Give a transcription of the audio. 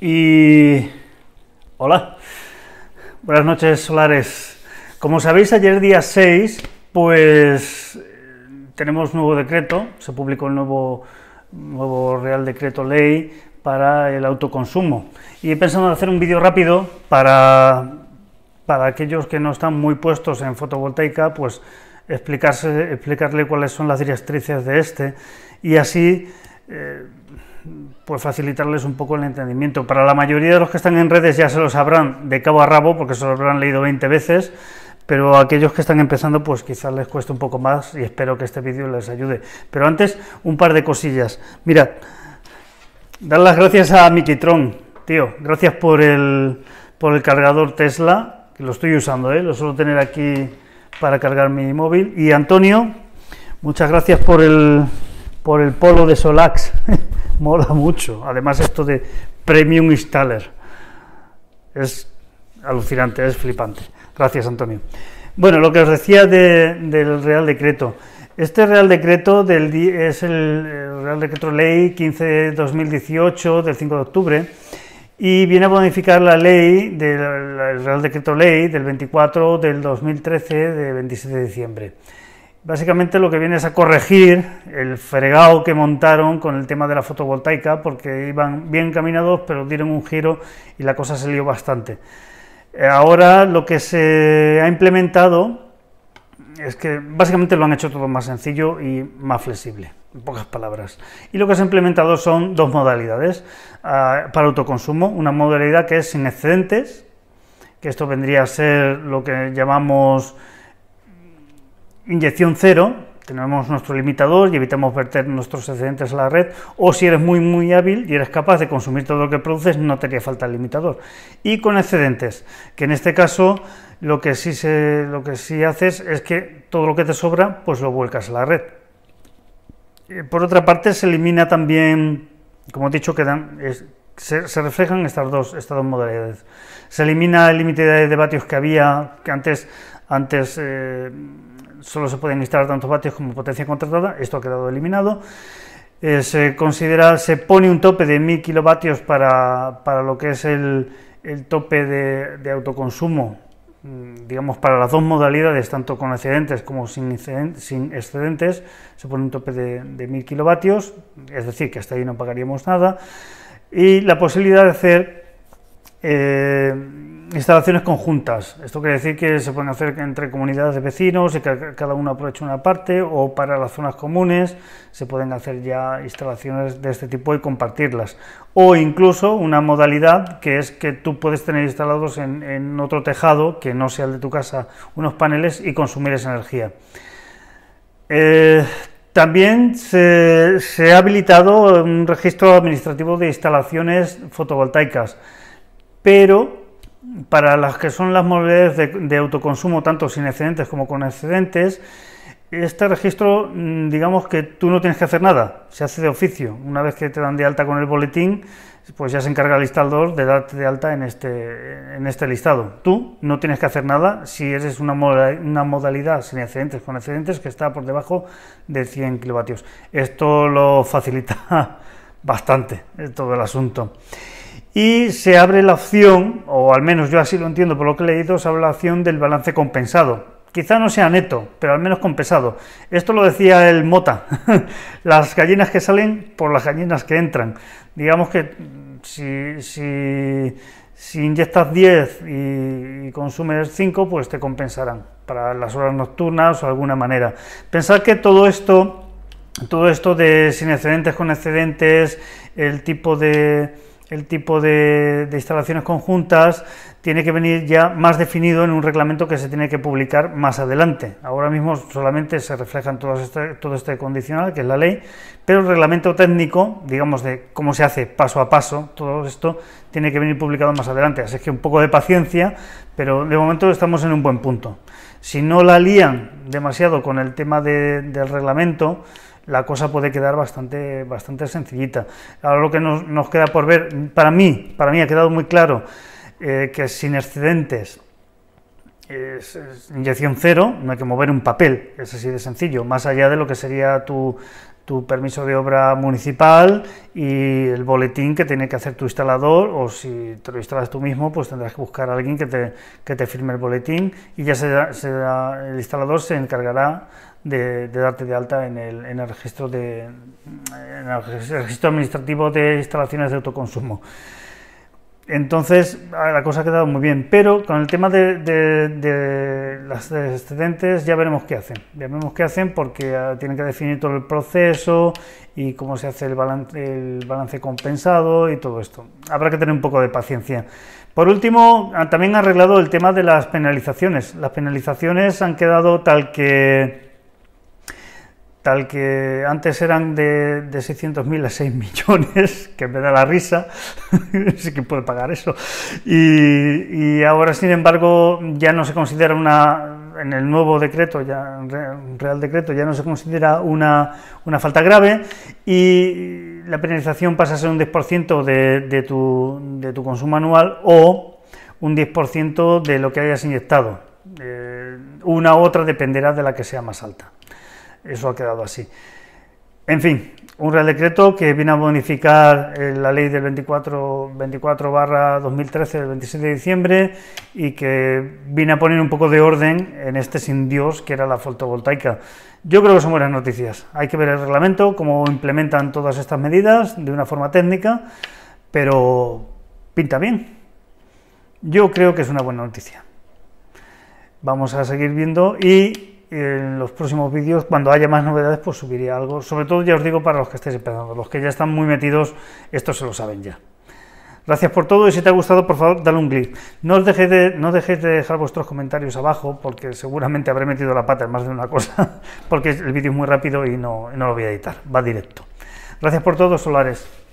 Y... Hola. Buenas noches, solares. Como sabéis, ayer día 6, pues tenemos nuevo decreto, se publicó el nuevo, nuevo Real Decreto Ley para el autoconsumo. Y he pensado en hacer un vídeo rápido para, para aquellos que no están muy puestos en fotovoltaica, pues explicarse, explicarle cuáles son las directrices de este y así eh, por facilitarles un poco el entendimiento. Para la mayoría de los que están en redes ya se lo sabrán de cabo a rabo porque se lo habrán leído 20 veces, pero aquellos que están empezando pues quizás les cueste un poco más y espero que este vídeo les ayude. Pero antes un par de cosillas. Mira, dar las gracias a Mikitron, tío, gracias por el, por el cargador Tesla, que lo estoy usando, ¿eh? lo suelo tener aquí para cargar mi móvil. Y Antonio, muchas gracias por el, por el polo de Solax. mola mucho. Además esto de Premium Installer es alucinante, es flipante. Gracias, Antonio. Bueno, lo que os decía de, del Real Decreto. Este Real Decreto del, es el Real Decreto Ley 15-2018 del 5 de octubre y viene a modificar la ley del Real Decreto Ley del 24 del 2013 de 27 de diciembre. Básicamente lo que viene es a corregir el fregado que montaron con el tema de la fotovoltaica, porque iban bien caminados, pero dieron un giro y la cosa se lió bastante. Eh, ahora lo que se ha implementado es que básicamente lo han hecho todo más sencillo y más flexible, en pocas palabras. Y lo que se ha implementado son dos modalidades ah, para autoconsumo. Una modalidad que es sin excedentes, que esto vendría a ser lo que llamamos inyección cero, tenemos nuestro limitador y evitamos verter nuestros excedentes a la red, o si eres muy muy hábil y eres capaz de consumir todo lo que produces, no te haría falta el limitador. Y con excedentes, que en este caso lo que sí, se, lo que sí haces es que todo lo que te sobra, pues lo vuelcas a la red. Eh, por otra parte, se elimina también, como he dicho, quedan, es, se, reflejan estas dos, modalidades. Se elimina el límite de vatios que había, que antes, antes eh, solo se pueden instalar tantos vatios como potencia contratada, esto ha quedado eliminado. Eh, se considera, se pone un tope de 1000 kilovatios para, para lo que es el, tope de, autoconsumo, mm, digamos, para las dos modalidades, tanto con excedentes como sin, excedentes, se pone un tope de, de 1000 kilovatios, es decir, que hasta ahí no pagaríamos nada, y la posibilidad de hacer eh, instalaciones conjuntas. Esto quiere decir que se pueden hacer entre comunidades de vecinos y que cada uno aprovecha una parte o para las zonas comunes se pueden hacer ya instalaciones de este tipo y compartirlas. O incluso una modalidad que es que tú puedes tener instalados en, otro tejado que no sea el de tu casa unos paneles y consumir esa energía. Eh, también se ha habilitado un registro administrativo de instalaciones fotovoltaicas pero para las que son las modalidades de, autoconsumo, tanto sin excedentes como con excedentes, este registro, mm, digamos que tú no tienes que hacer nada, se hace de oficio. Una vez que te dan de alta con el boletín, pues ya se encarga el listador de darte de alta en este, en este listado. Tú no tienes que hacer nada si eres una, una modalidad sin excedentes, con excedentes, que está por debajo de 100 kilovatios. Esto lo facilita bastante eh, todo el asunto y se abre la opción, o al menos yo así lo entiendo por lo que he leído, se abre la opción del balance compensado. Quizá no sea neto, pero al menos compensado. Esto lo decía el Mota. las gallinas que salen por las gallinas que entran. Digamos que mm, si, si, si inyectas 10 y, consumes 5, pues te compensarán para las horas nocturnas o de alguna manera. pensar que todo esto, todo esto de sin excedentes con excedentes, el tipo de, el tipo de, instalaciones conjuntas tiene que venir ya más definido en un reglamento que se tiene que publicar más adelante. Ahora mismo solamente se reflejan todo este, todo este condicional, que es la ley, pero el reglamento técnico, digamos, de cómo se hace paso a paso, todo esto tiene que venir publicado más adelante. Así que un poco de paciencia, pero de momento estamos en un buen punto. Si no la lían demasiado con el tema del reglamento, la cosa puede quedar bastante, bastante sencillita. Ahora lo que nos, queda por ver, para mí, para mí ha quedado muy claro eh, que sin excedentes es, inyección cero, no hay que mover un papel, es así de sencillo, más allá de lo que sería tu, permiso de obra municipal y el boletín que tiene que hacer tu instalador o si te lo instalas tú mismo, pues tendrás que buscar a alguien que te, firme el boletín y ya el instalador se encargará de, darte de alta en el, en el registro de, en el registro administrativo de instalaciones de autoconsumo. Entonces, la cosa ha quedado muy bien. Pero con el tema de, de, las excedentes ya veremos qué hacen. Ya veremos qué hacen porque ah, tienen que definir todo el proceso y cómo se hace el balance, el balance compensado y todo esto. Habrá que tener un poco de paciencia. Por último, ah, también ha arreglado el tema de las penalizaciones. Las penalizaciones han quedado tal que tal que antes eran de, 600.000 a 6 millones, que me da la risa, sí que puede pagar eso, y, ahora sin embargo ya no se considera una, en el nuevo decreto, ya Real Decreto, ya no se considera una, falta grave y la penalización pasa a ser un 10% de, tu, consumo anual o un 10% de lo que hayas inyectado. Eh, una u otra dependerá de la que sea más alta eso ha quedado así. En fin, un Real Decreto que viene a bonificar eh, la ley del 24, 24 2013 del 26 de diciembre y que viene a poner un poco de orden en este sin Dios que era la fotovoltaica. Yo creo que son buenas noticias. Hay que ver el reglamento, cómo implementan todas estas medidas de una forma técnica, pero pinta bien. Yo creo que es una buena noticia. Vamos a seguir viendo y en los próximos vídeos, cuando haya más novedades, pues subiré algo. Sobre todo, ya os digo, para los que estéis esperando, Los que ya están muy metidos, esto se lo saben ya. Gracias por todo y si te ha gustado, por favor, dale un clic. No, os dejéis de, no de dejar vuestros comentarios abajo porque seguramente habré metido la pata en más de una cosa, porque el vídeo es muy rápido y no, no lo voy a editar, va directo. Gracias por todo, Solares.